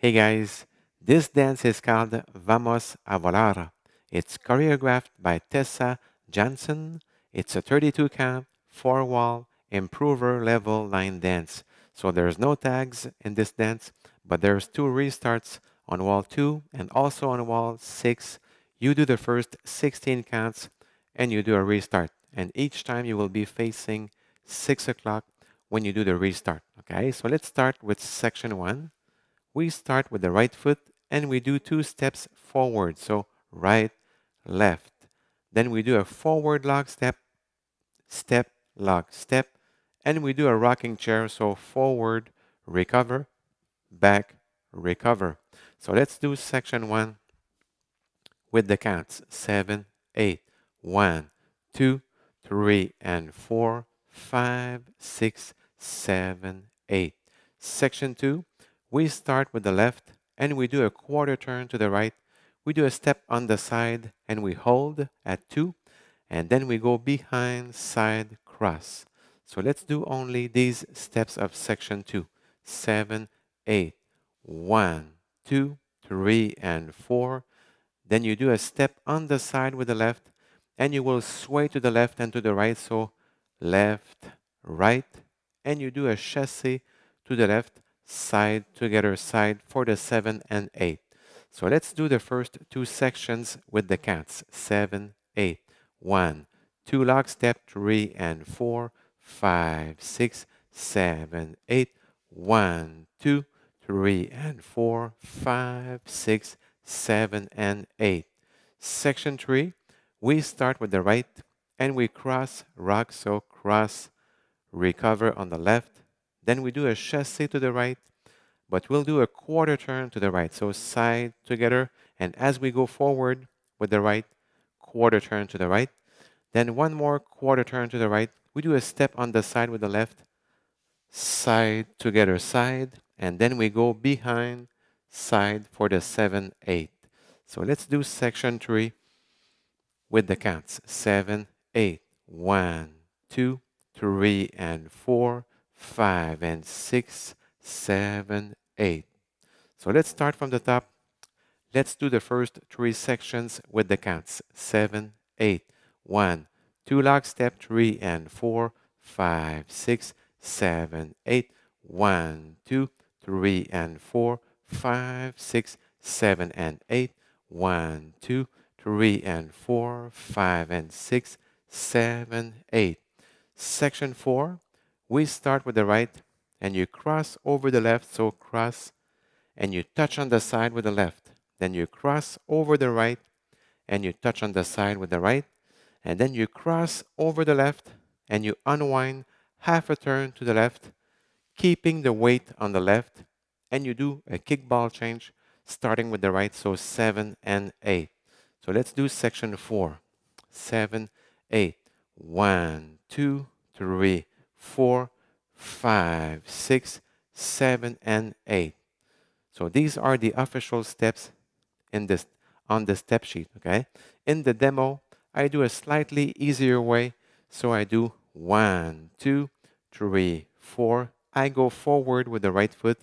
Hey guys, this dance is called Vamos a Volar. It's choreographed by Tessa Johnson. It's a 32 count, four wall, improver level line dance. So there's no tags in this dance, but there's two restarts on wall two and also on wall six. You do the first 16 counts and you do a restart. And each time you will be facing six o'clock when you do the restart. Okay, so let's start with section one we start with the right foot and we do two steps forward. So right, left. Then we do a forward lock step, step, lock, step. And we do a rocking chair. So forward, recover, back, recover. So let's do section one with the counts. Seven, eight, one, two, three, and four, five, six, seven, eight. Section two, we start with the left and we do a quarter turn to the right. We do a step on the side and we hold at two and then we go behind, side, cross. So let's do only these steps of section two, seven, eight, one, two, three, and four. Then you do a step on the side with the left and you will sway to the left and to the right. So left, right, and you do a chassé to the left side together side for the 7 and 8. So let's do the first two sections with the cats. 7, 8, 1, 2 lock step, 3 and 4, 5, 6, 7, 8, 1, 2, 3 and 4, 5, 6, 7 and 8. Section 3, we start with the right and we cross rock, so cross, recover on the left, then we do a chassé to the right, but we'll do a quarter turn to the right. So side together, and as we go forward with the right, quarter turn to the right. Then one more quarter turn to the right. We do a step on the side with the left, side together, side, and then we go behind, side for the 7, 8. So let's do section 3 with the counts seven, eight, one, two, three, and 4, 5 and six, seven, eight. So let's start from the top. Let's do the first three sections with the counts Seven, eight, one, two. lock step 3 and four, five, six, seven, eight, one, two, three and four, five, six, seven and eight, one, two, three and 4, 5 and six, seven, eight. Section 4, we start with the right and you cross over the left, so cross and you touch on the side with the left. Then you cross over the right and you touch on the side with the right. And then you cross over the left and you unwind half a turn to the left, keeping the weight on the left. And you do a kickball change starting with the right, so 7 and 8. So let's do section 4. 7, 8. 1, 2, 3, Four, five, six, seven, and 8. So these are the official steps in this, on the step sheet, okay? In the demo, I do a slightly easier way. So I do one, two, three, four. I go forward with the right foot,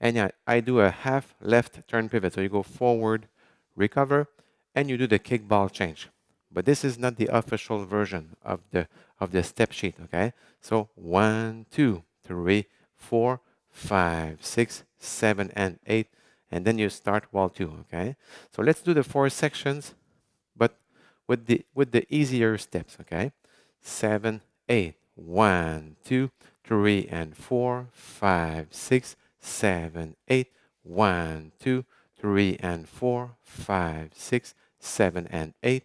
and I, I do a half left turn pivot. So you go forward, recover, and you do the kickball change. But this is not the official version of the of the step sheet, okay? So one, two, three, four, five, six, seven, and eight, and then you start wall two, okay? So let's do the four sections, but with the with the easier steps, okay? Seven, eight, one, two, three, and four, five, six, seven, eight, one, two, three, and four, five, six, seven, and eight.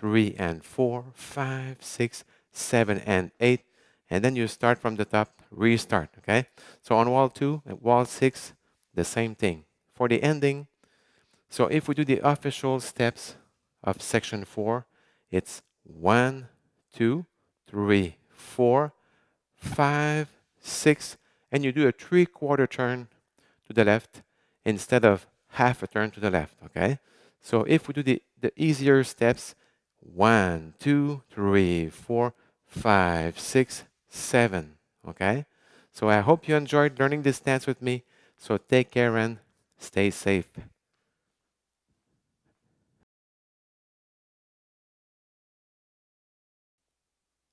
3 and four, five, six, seven and 8. And then you start from the top, restart, okay? So on wall 2 and wall 6, the same thing. For the ending, so if we do the official steps of section 4, it's one, two, three, four, five, six, and you do a three-quarter turn to the left instead of half a turn to the left, okay? So if we do the, the easier steps, 1, 2, 3, 4, 5, 6, 7. Okay? So I hope you enjoyed learning this dance with me. So take care and stay safe.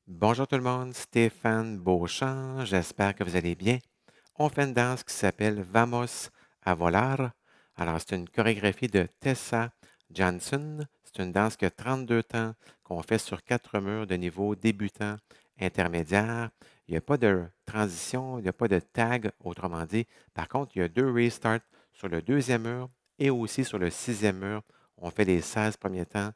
Bonjour tout le monde, Stéphane Beauchamp, j'espère que vous allez bien. On fait une danse qui s'appelle Vamos a volar. Alors, c'est une chorégraphie de Tessa Johnson. C'est une danse qui a 32 temps, qu'on fait sur quatre murs de niveau débutant, intermédiaire. Il n'y a pas de transition, il n'y a pas de tag, autrement dit. Par contre, il y a deux restarts sur le deuxième mur et aussi sur le sixième mur. On fait les 16 premiers temps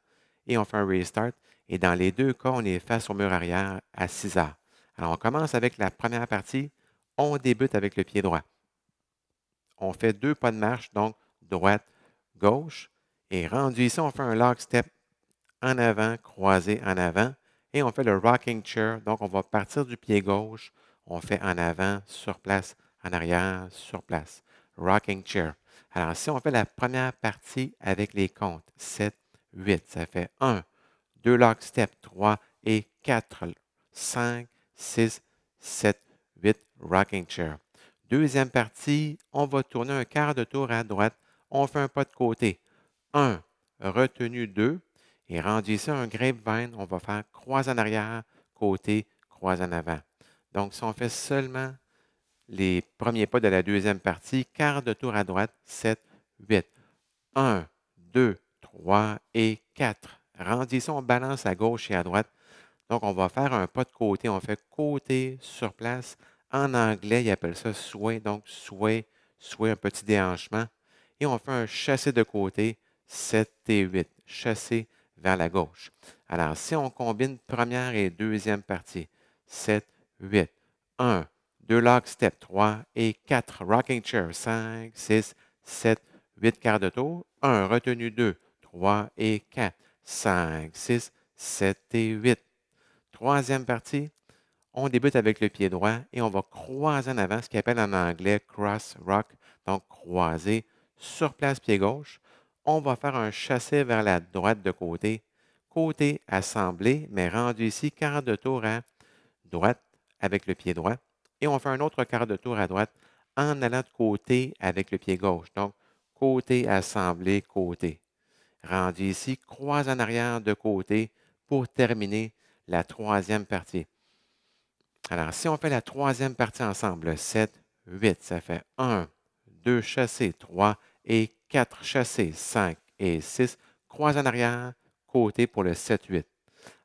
et on fait un restart. Et dans les deux cas, on est face au mur arrière à 6 heures. Alors, on commence avec la première partie. On débute avec le pied droit. On fait deux pas de marche, donc droite, gauche. Et rendu ici, on fait un lock step en avant, croisé en avant, et on fait le rocking chair. Donc, on va partir du pied gauche, on fait en avant, sur place, en arrière, sur place. Rocking chair. Alors, si on fait la première partie avec les comptes, 7, 8, ça fait 1, 2 lock step, 3 et 4, 5, 6, 7, 8, rocking chair. Deuxième partie, on va tourner un quart de tour à droite, on fait un pas de côté. 1, retenu 2, et rendu ça un grapevine, on va faire croise en arrière, côté, croise en avant. Donc, si on fait seulement les premiers pas de la deuxième partie, quart de tour à droite, 7, 8. 1, 2, 3 et 4. Rendissons, on balance à gauche et à droite. Donc, on va faire un pas de côté. On fait côté sur place. En anglais, ils appellent ça souhait. Donc, souhait, souhait, un petit déhanchement. Et on fait un chassé de côté. 7 et 8, chassé vers la gauche. Alors, si on combine première et deuxième partie, 7, 8, 1, 2 lock step, 3 et 4, rocking chair, 5, 6, 7, 8 quart de tour, 1, retenu 2, 3 et 4, 5, 6, 7 et 8. Troisième partie, on débute avec le pied droit et on va croiser en avant ce qu'on appelle en anglais cross rock, donc croiser sur place pied gauche, on va faire un chassé vers la droite de côté, côté assemblé, mais rendu ici, quart de tour à droite avec le pied droit. Et on fait un autre quart de tour à droite en allant de côté avec le pied gauche. Donc, côté assemblé, côté. Rendu ici, croise en arrière de côté pour terminer la troisième partie. Alors, si on fait la troisième partie ensemble, 7, 8, ça fait 1, 2 chassé, 3 et 4 chassés, 5 et 6, croise en arrière, côté pour le 7, 8.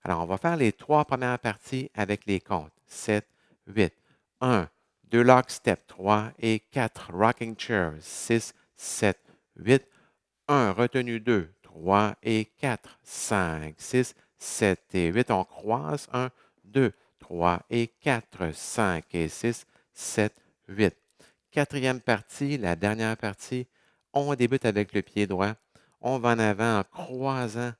Alors, on va faire les trois premières parties avec les comptes. 7, 8, 1, 2 lock step, 3 et 4, rocking chair, 6, 7, 8, 1, retenu 2, 3 et 4, 5, 6, 7 et 8. On croise 1, 2, 3 et 4, 5 et 6, 7, 8. Quatrième partie, la dernière partie, on débute avec le pied droit. On va en avant en croisant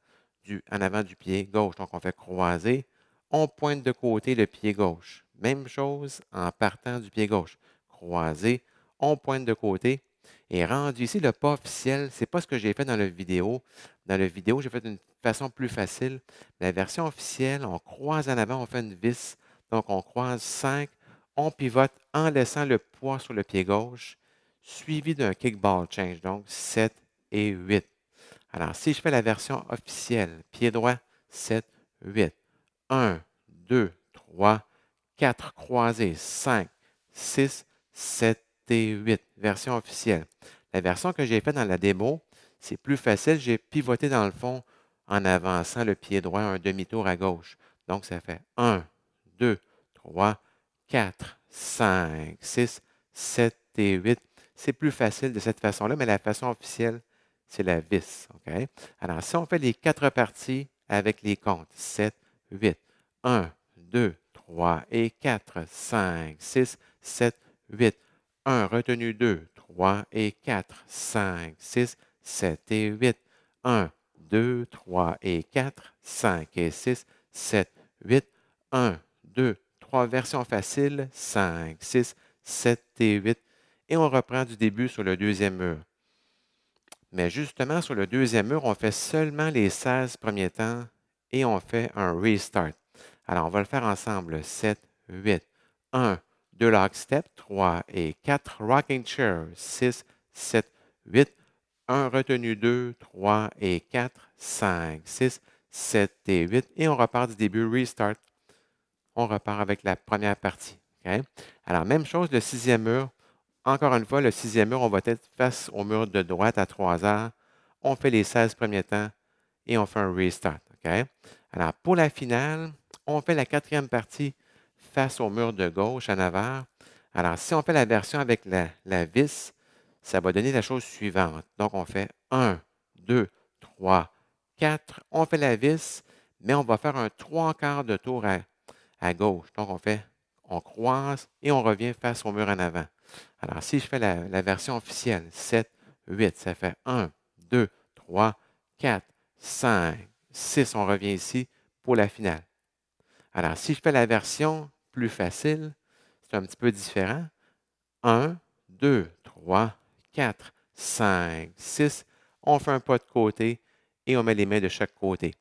du, en avant du pied gauche. Donc, on fait croiser. On pointe de côté le pied gauche. Même chose en partant du pied gauche. Croiser. On pointe de côté. Et rendu ici, le pas officiel, ce n'est pas ce que j'ai fait dans la vidéo. Dans la vidéo, j'ai fait d'une façon plus facile. La version officielle, on croise en avant, on fait une vis. Donc, on croise 5, on pivote en laissant le poids sur le pied gauche suivi d'un kickball change, donc 7 et 8. Alors, si je fais la version officielle, pied droit, 7, 8, 1, 2, 3, 4 croisés, 5, 6, 7 et 8, version officielle. La version que j'ai faite dans la démo, c'est plus facile, j'ai pivoté dans le fond en avançant le pied droit un demi-tour à gauche. Donc, ça fait 1, 2, 3, 4, 5, 6, 7 et 8, c'est plus facile de cette façon-là, mais la façon officielle, c'est la vis. Alors, si on fait les quatre parties avec les comptes, 7, 8, 1, 2, 3 et 4, 5, 6, 7, 8, 1, retenu 2, 3 et 4, 5, 6, 7 et 8, 1, 2, 3 et 4, 5 et 6, 7, 8, 1, 2, 3, version facile, 5, 6, 7 et 8, et on reprend du début sur le deuxième mur. Mais justement, sur le deuxième mur, on fait seulement les 16 premiers temps et on fait un restart. Alors, on va le faire ensemble. 7, 8, 1, 2 lock step, 3 et 4 rocking chair, 6, 7, 8, 1 retenu, 2, 3 et 4, 5, 6, 7 et 8. Et on repart du début, restart. On repart avec la première partie. Alors, même chose, le sixième mur, encore une fois, le sixième mur, on va être face au mur de droite à 3 heures. On fait les 16 premiers temps et on fait un restart. Alors, pour la finale, on fait la quatrième partie face au mur de gauche en avant. Alors, si on fait la version avec la, vis, ça va donner la chose suivante. Donc, on fait 1, 2, 3, 4. On fait la vis, mais on va faire un trois quarts de tour à, à gauche. Donc, on fait, on croise et on revient face au mur en avant. Alors, si je fais la, version officielle, 7, 8, ça fait 1, 2, 3, 4, 5, 6, on revient ici pour la finale. Alors, si je fais la version plus facile, c'est un petit peu différent. 1, 2, 3, 4, 5, 6. On fait un pas de côté et on met les mains de chaque côté.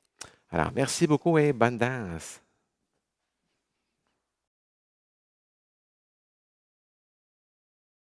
Alors, merci beaucoup et bonne danse.